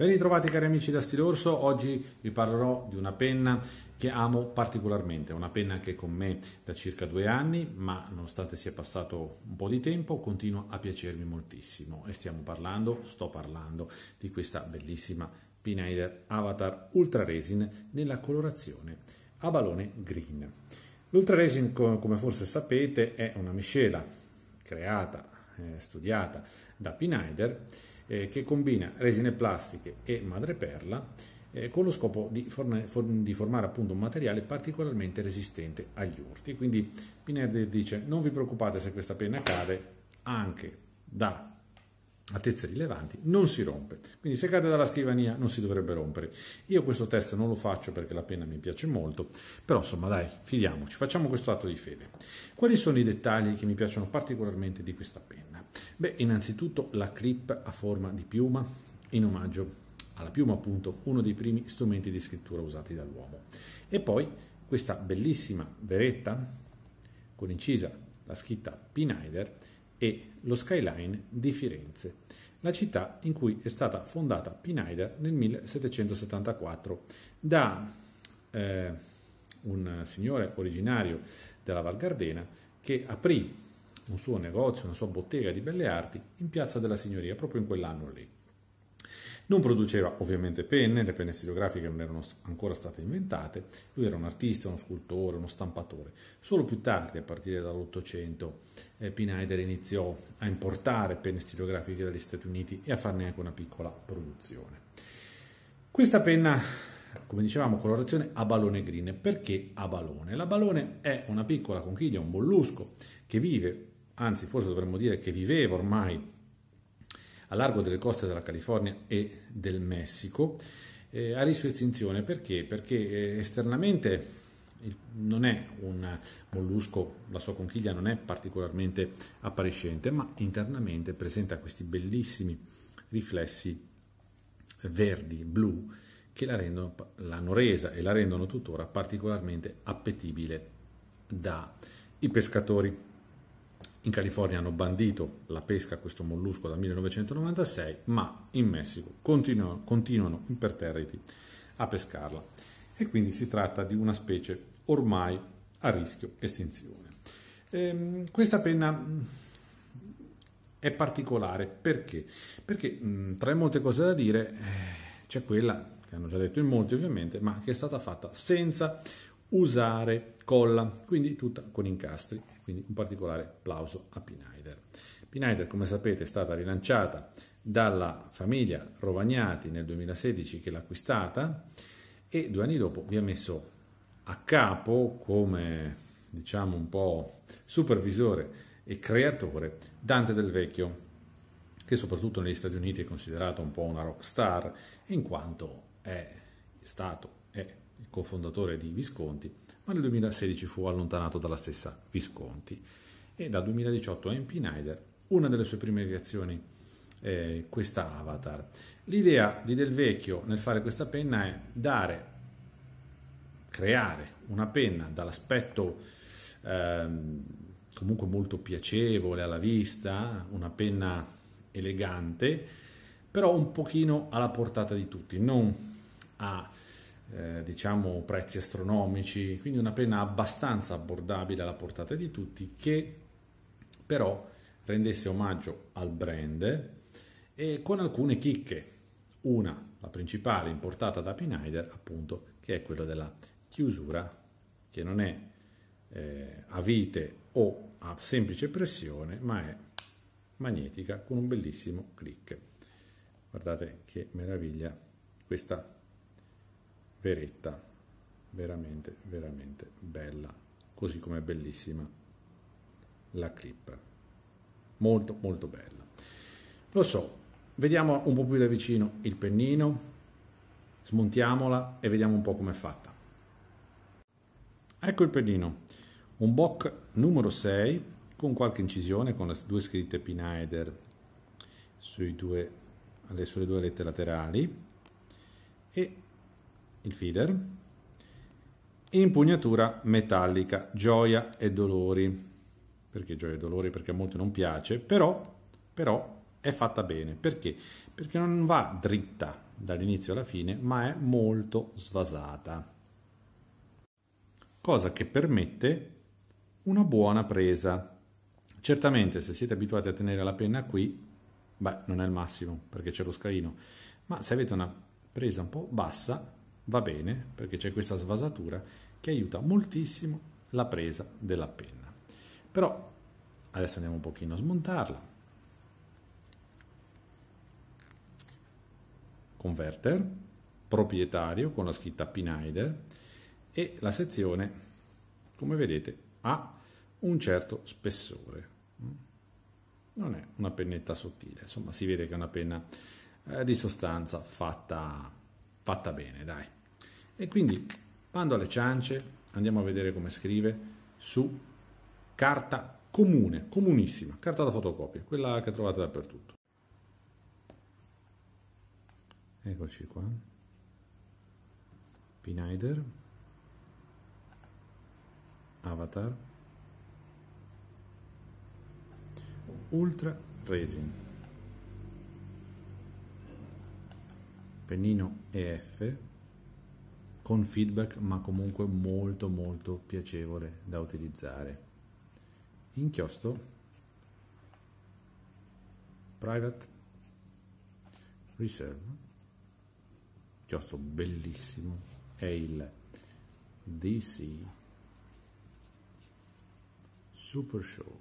Ben ritrovati cari amici da Stilorso, oggi vi parlerò di una penna che amo particolarmente, una penna che è con me da circa due anni, ma nonostante sia passato un po' di tempo continua a piacermi moltissimo e stiamo parlando, sto parlando di questa bellissima Pinader Avatar Ultra Resin nella colorazione a balone green. L'Ultra Resin, come forse sapete, è una miscela creata eh, studiata da Pinaider, eh, che combina resine plastiche e madreperla eh, con lo scopo di, forne, for, di formare appunto un materiale particolarmente resistente agli urti. Quindi Pinaider dice non vi preoccupate se questa penna cade anche da altezze rilevanti, non si rompe. Quindi se cade dalla scrivania non si dovrebbe rompere. Io questo test non lo faccio perché la penna mi piace molto, però insomma dai, fidiamoci, facciamo questo atto di fede. Quali sono i dettagli che mi piacciono particolarmente di questa penna? Beh, innanzitutto la clip a forma di piuma in omaggio alla piuma, appunto, uno dei primi strumenti di scrittura usati dall'uomo. E poi questa bellissima veretta con incisa la scritta Pinaider e lo skyline di Firenze, la città in cui è stata fondata Pinaida nel 1774 da eh, un signore originario della Val Gardena che aprì un suo negozio, una sua bottega di belle arti in piazza della Signoria proprio in quell'anno lì. Non produceva ovviamente penne, le penne stilografiche non erano ancora state inventate, lui era un artista, uno scultore, uno stampatore. Solo più tardi, a partire dall'Ottocento, eh, Pinaider iniziò a importare penne stilografiche dagli Stati Uniti e a farne anche una piccola produzione. Questa penna, come dicevamo, colorazione a balone green. Perché a balone? La balone è una piccola conchiglia, un mollusco che vive, anzi forse dovremmo dire che viveva ormai a largo delle coste della California e del Messico, eh, a rischio estinzione perché? Perché eh, esternamente non è un mollusco, la sua conchiglia non è particolarmente appariscente, ma internamente presenta questi bellissimi riflessi verdi, blu, che la rendono, l'hanno resa e la rendono tuttora particolarmente appetibile dai pescatori. In California hanno bandito la pesca a questo mollusco dal 1996, ma in Messico continuano, continuano imperterriti a pescarla e quindi si tratta di una specie ormai a rischio estinzione. Ehm, questa penna mm, è particolare perché? Perché mh, mm, tra le molte cose da dire eh, c'è quella che hanno già detto in molti ovviamente, ma che è stata fatta senza usare colla, quindi tutta con incastri, quindi un particolare applauso a Pinaider. Pinaider, come sapete, è stata rilanciata dalla famiglia Rovagnati nel 2016 che l'ha acquistata e due anni dopo vi ha messo a capo come diciamo un po' supervisore e creatore Dante del Vecchio, che soprattutto negli Stati Uniti è considerato un po' una rock star in quanto è stato, è cofondatore di Visconti, ma nel 2016 fu allontanato dalla stessa Visconti e dal 2018 a Nider, una delle sue prime reazioni eh, questa avatar. L'idea di Del Vecchio nel fare questa penna è dare, creare una penna dall'aspetto eh, comunque molto piacevole alla vista, una penna elegante, però un pochino alla portata di tutti, non a eh, diciamo prezzi astronomici, quindi una pena abbastanza abbordabile alla portata di tutti che però rendesse omaggio al brand e eh, con alcune chicche. Una, la principale importata da Pinheider, appunto, che è quella della chiusura che non è eh, a vite o a semplice pressione, ma è magnetica con un bellissimo click. Guardate che meraviglia questa Veretta, veramente, veramente bella, così come è bellissima la clip. Molto, molto bella. Lo so, vediamo un po' più da vicino il pennino, smontiamola e vediamo un po' com'è fatta. Ecco il pennino, un Bock numero 6 con qualche incisione con le due scritte Pinaider sui due, sulle due lette laterali e il feeder, impugnatura metallica, gioia e dolori. Perché gioia e dolori? Perché a molti non piace, però, però è fatta bene. Perché? Perché non va dritta dall'inizio alla fine, ma è molto svasata. Cosa che permette una buona presa. Certamente se siete abituati a tenere la penna qui, beh, non è il massimo perché c'è lo scalino, ma se avete una presa un po' bassa, va bene perché c'è questa svasatura che aiuta moltissimo la presa della penna. Però adesso andiamo un pochino a smontarla. Converter, proprietario con la scritta Pinaider e la sezione, come vedete, ha un certo spessore. Non è una pennetta sottile, insomma si vede che è una penna eh, di sostanza fatta, fatta bene, dai. E quindi, bando alle ciance, andiamo a vedere come scrive su carta comune, comunissima, carta da fotocopia, quella che trovate dappertutto. Eccoci qua. Pinaider. Avatar. Ultra Resin. Pennino EF con feedback ma comunque molto molto piacevole da utilizzare. Inchiostro, private, reserve, inchiostro bellissimo, è il DC Super Show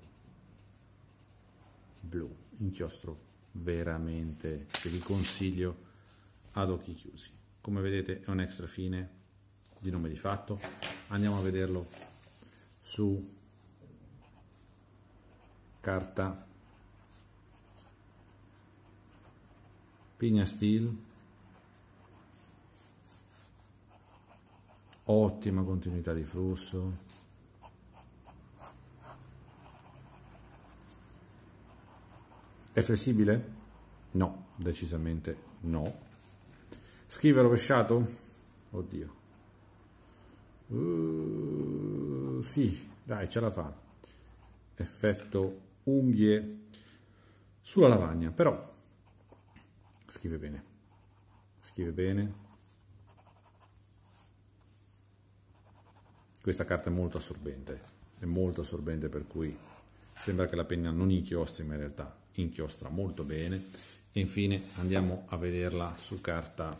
blu, inchiostro veramente, che vi consiglio ad occhi chiusi. Come vedete è un extra fine di nome di fatto andiamo a vederlo su carta pigna steel ottima continuità di flusso è flessibile? no, decisamente no scrive rovesciato? oddio Uh, sì, dai, ce la fa. Effetto unghie sulla lavagna, però scrive bene. Scrive bene. Questa carta è molto assorbente, è molto assorbente per cui sembra che la penna non inchiostri, ma in realtà inchiostra molto bene. E infine andiamo a vederla su carta,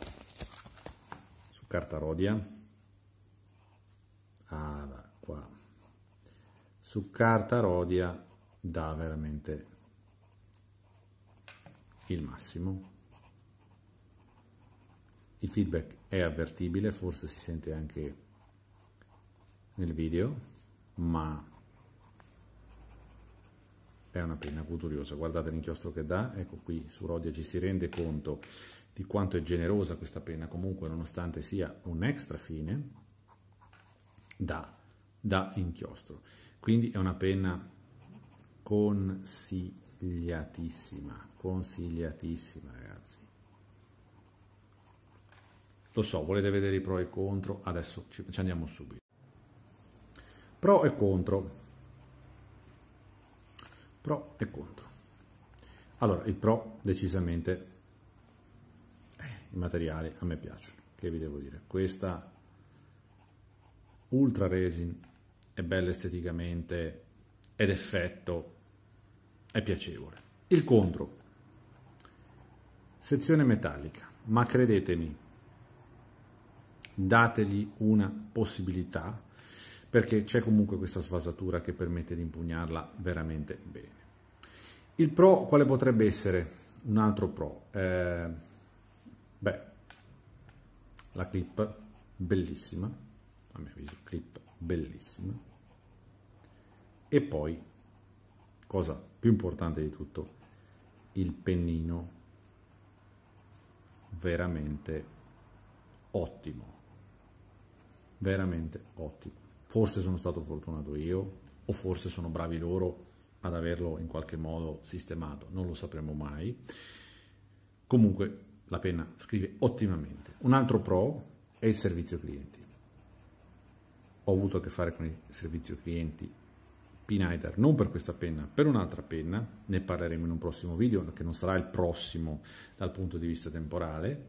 su carta Rodia ah, qua. su carta Rodia dà veramente il massimo il feedback è avvertibile forse si sente anche nel video ma è una penna culturiosa guardate l'inchiostro che dà ecco qui su Rodia ci si rende conto di quanto è generosa questa penna comunque nonostante sia un extra fine da, da inchiostro. Quindi è una penna consigliatissima, consigliatissima ragazzi. Lo so, volete vedere i pro e i contro, adesso ci, ci andiamo subito. Pro e contro. Pro e contro. Allora, il pro decisamente eh, i materiali a me piacciono, che vi devo dire. Questa ultra resin, è bella esteticamente ed effetto è piacevole. Il contro, sezione metallica, ma credetemi, dategli una possibilità perché c'è comunque questa svasatura che permette di impugnarla veramente bene. Il pro quale potrebbe essere? Un altro pro. Eh, beh, la clip bellissima mio avviso clip bellissimo e poi cosa più importante di tutto il pennino veramente ottimo veramente ottimo forse sono stato fortunato io o forse sono bravi loro ad averlo in qualche modo sistemato non lo sapremo mai comunque la penna scrive ottimamente un altro pro è il servizio clienti ho avuto a che fare con il servizio clienti Pinaider, non per questa penna, per un'altra penna, ne parleremo in un prossimo video, che non sarà il prossimo dal punto di vista temporale,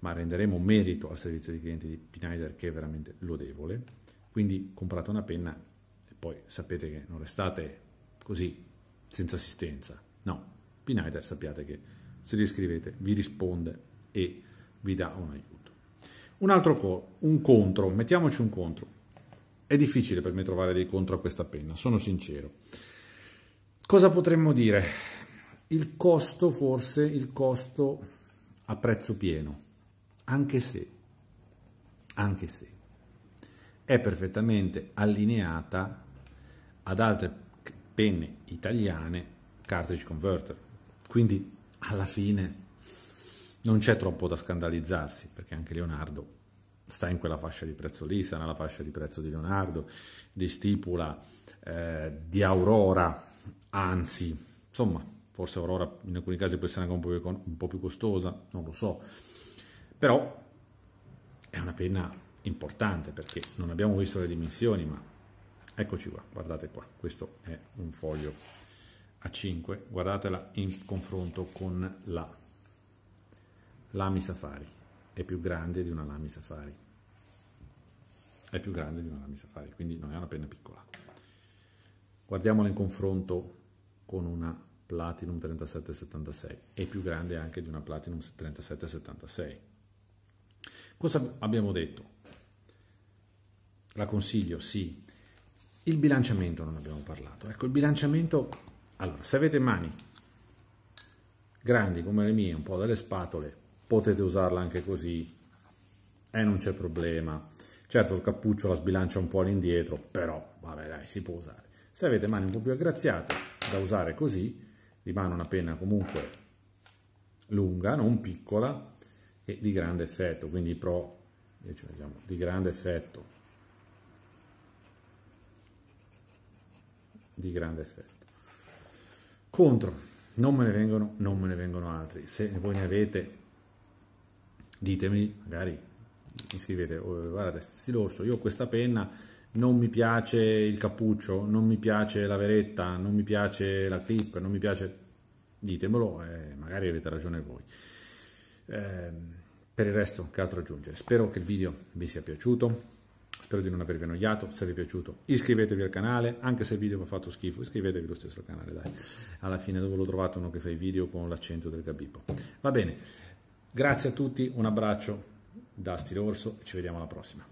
ma renderemo merito al servizio di clienti di Pinaider che è veramente lodevole. Quindi comprate una penna e poi sapete che non restate così, senza assistenza. No, Pinaider sappiate che se li iscrivete vi risponde e vi dà un aiuto. Un altro co- un contro, mettiamoci un contro. È difficile per me trovare dei contro a questa penna, sono sincero. Cosa potremmo dire? Il costo, forse, il costo a prezzo pieno, anche se, anche se, è perfettamente allineata ad altre penne italiane cartridge converter. Quindi alla fine non c'è troppo da scandalizzarsi perché anche Leonardo sta in quella fascia di prezzo lì, sta nella fascia di prezzo di Leonardo, di Stipula, eh, di Aurora, anzi, insomma, forse Aurora in alcuni casi può essere anche un po, più, un po' più costosa, non lo so, però è una penna importante perché non abbiamo visto le dimensioni, ma eccoci qua, guardate qua, questo è un foglio a 5, guardatela in confronto con la Lami Safari, è più grande di una Lamy Safari. È più grande di una Lamy Safari, quindi non è una penna piccola. Guardiamola in confronto con una Platinum 3776, è più grande anche di una Platinum 3776. Cosa abbiamo detto? La consiglio, sì. Il bilanciamento non abbiamo parlato. Ecco, il bilanciamento... Allora, se avete mani grandi come le mie, un po' delle spatole, potete usarla anche così e non c'è problema. Certo il cappuccio la sbilancia un po' all'indietro, però vabbè dai, si può usare. Se avete mani un po' più aggraziate, da usare così, rimane una penna comunque lunga, non piccola, e di grande effetto, quindi pro, vediamo, di grande effetto. Di grande effetto. Contro, non me ne vengono, non me ne vengono altri. Se voi ne avete, ditemi, magari mi scrivete, oh, guardate, stile orso, io ho questa penna, non mi piace il cappuccio, non mi piace la veretta, non mi piace la clip, non mi piace... Ditemelo e magari avete ragione voi. Eh, per il resto, che altro aggiungere? Spero che il video vi sia piaciuto. Spero di non avervi annoiato. Se vi è piaciuto, iscrivetevi al canale. Anche se il video vi ha fatto schifo, iscrivetevi lo stesso al canale. Dai. Alla fine, dove lo trovate uno che fa i video con l'accento del gabibo. Va bene. Grazie a tutti, un abbraccio da Stile Orso ci vediamo alla prossima.